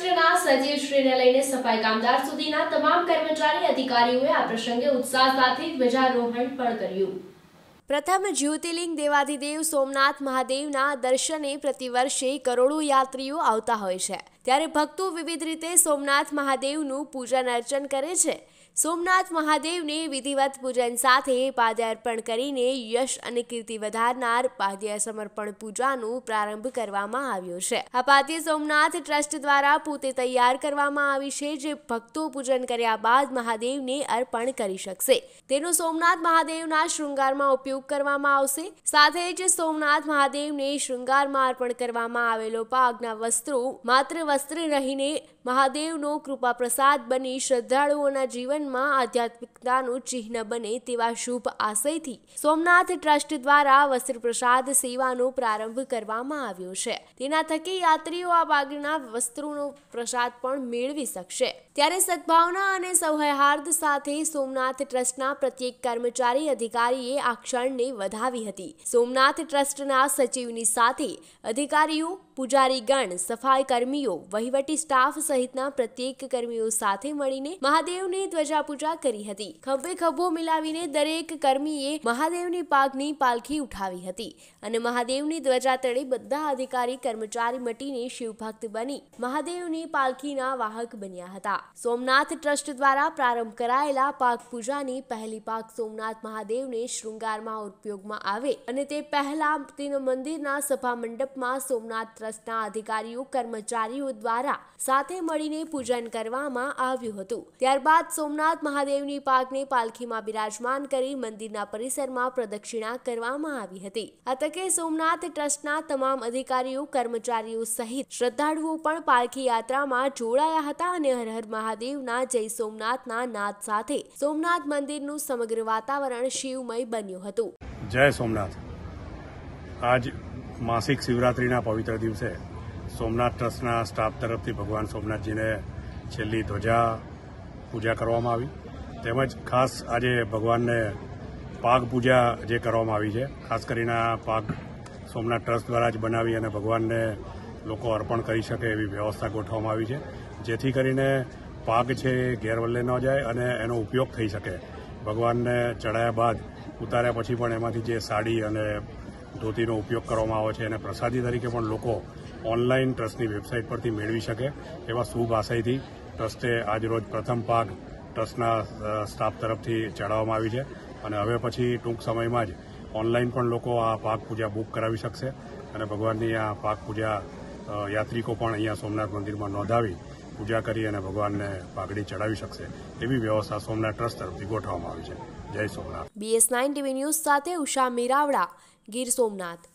ટ્રસ્ટના સચિવશ્રીને લઈને સફાઈ કામદાર સુધીના તમામ કર્મચારી અધિકારીઓએ આ પ્રસંગે ઉત્સાહ સાથે ધ્વજારોહણ પણ કર્યું પ્રથમ જ્યોતિર્લિંગ દેવાધિદેવ સોમનાથ મહાદેવના દર્શને પ્રતિવર્ષે કરોડો યાત્રીઓ આવતા હોય છે ત્યારે ભક્તો વિવિધ રીતે સોમનાથ મહાદેવનું પૂજન અર્ચન કરે છે સોમનાથ મહાદેવને વિધિવત પૂજન સાથે પાદ્યાર્પણ કરીને યશ અને કીર્તિ વધારનાર પાદ્ય સમર્પણ પૂજાનું પ્રારંભ કરવામાં આવ્યો છે આ પાદ્ય સોમનાથ ટ્રસ્ટ દ્વારા પોતે તૈયાર કરવામાં આવી છે જે ભક્તો પૂજન કર્યા બાદ મહાદેવને અર્પણ કરી શકશે તેનો સોમનાથ મહાદેવના શૃંગારમાં ઉપયોગ કરવામાં આવશે સાથે જ સોમનાથ મહાદેવને શૃંગારમાં અર્પણ કરવામાં આવેલો પાગના વસ્ત્રો માત્ર વસ્ત્ર રહીને મહાદેવનો કૃપા પ્રસાદ બની શ્રદ્ધાળુઓના જીવનમાં આધ્યાત્મિકતાનું ચિહ્ન બને તેવા શુભ આશયથી સોમનાથ ટ્રસ્ટ દ્વારા વસ્ત્ર પ્રસાદ સેવાનો પ્રારંભ કરવામાં આવ્યો છે તેના થકી યાત્રીઓ આ બાગના વસ્ત્રોનો પ્રસાદ પણ મેળવી શકશે ત્યારે સદભાવના અને સૌહાર્દ સાથે સોમનાથ ટ્રસ્ટના પ્રત્યેક કર્મચારી અધિકારીએ આ ક્ષણને વધાવી હતી સોમનાથ ટ્રસ્ટના સચિવની સાથે અધિકારીઓ પૂજારીગણ સફાઈ કર્મીઓ વહીવટી સ્ટાફ સહિતના પ્રત્યેક કર્મીઓ સાથે મળીને મહાદેવની ધ્વજા કરી હતી ખભે ખભો મિલાવીને દરેક કર્મીએ મહાદેવની પાગની પાલખી ઉઠાવી હતી અને મહાદેવની ધ્વજા તળે બધા અધિકારી કર્મચારી મટીને શિવભક્ત બની મહાદેવની પાલખીના વાહક બન્યા હતા સોમનાથ ટ્રસ્ટ દ્વારા પ્રારંભ કરાયેલા પાક પૂજાની પહેલી પાક સોમનાથ મહાદેવને શૃંગારમાં ઉપયોગમાં આવે અને તે પહેલા મંદિરના સભા મંડપમાં સોમનાથ ટ્રસ્ટના અધિકારીઓ કર્મચારીઓ દ્વારા સાથે મળીને પૂજન કરવામાં આવ્યું હતું ત્યારબાદ સોમનાથ મહાદેવની પાગને પાલખીમાં બિરાજમાન કરી મંદિરના પરિસરમાં પ્રદક્ષિણા કરવામાં આવી હતી આ તકે સોમનાથ ટ્રસ્ટના તમામ અધિકારીઓ કર્મચારીઓ સહિત શ્રદ્ધાળુઓ પણ પાલખી યાત્રામાં જોડાયા હતા અને હરહર મહાદેવના જય સોમનાથના નાદ સાથે સોમનાથ મંદિરનું સમગ્ર વાતાવરણ શિવમય બન્યું હતું જય સોમનાથ આજ માસિક શિવરાત્રિના પવિત્ર દિવસે સોમનાથ ટ્રસ્ટના સ્ટાફ તરફથી ભગવાન સોમનાથજીને છેલ્લી ધ્વજા પૂજા કરવામાં આવી તેમજ ખાસ આજે ભગવાનને પાક પૂજા જે કરવામાં આવી છે ખાસ કરીને આ પાક સોમનાથ ટ્રસ્ટ દ્વારા જ બનાવી અને ભગવાનને લોકો અર્પણ કરી શકે એવી વ્યવસ્થા ગોઠવવામાં આવી છે જેથી કરીને પાક છે એ ગેરવલ્લે ન જાય અને એનો ઉપયોગ થઈ શકે ભગવાનને ચડાયા બાદ ઉતાર્યા પછી પણ એમાંથી જે સાડી અને ધોતીનો ઉપયોગ કરવામાં આવે છે અને પ્રસાદી તરીકે પણ લોકો ઓનલાઈન ટ્રસ્ટની વેબસાઇટ પરથી મેળવી શકે એવા શુભ આશયથી ટ્રસ્ટે આજરોજ પ્રથમ પાક ટ્રસ્ટના સ્ટાફ તરફથી ચડાવવામાં આવી છે અને હવે પછી ટૂંક સમયમાં જ ઓનલાઈન પણ લોકો આ પાક પૂજા બુક કરાવી શકશે અને ભગવાનની આ પાક પૂજા યાત્રિકો પણ અહીંયા સોમનાથ મંદિરમાં નોંધાવી પૂજા કરી અને ભગવાનને પાઘડી ચડાવી શકશે એવી વ્યવસ્થા સોમનાથ ટ્રસ્ટ તરફથી ગોઠવવામાં આવી છે જય Somnath BS nine TV news સાથે ઉષા મીરાવડા ગીર સોમનાથ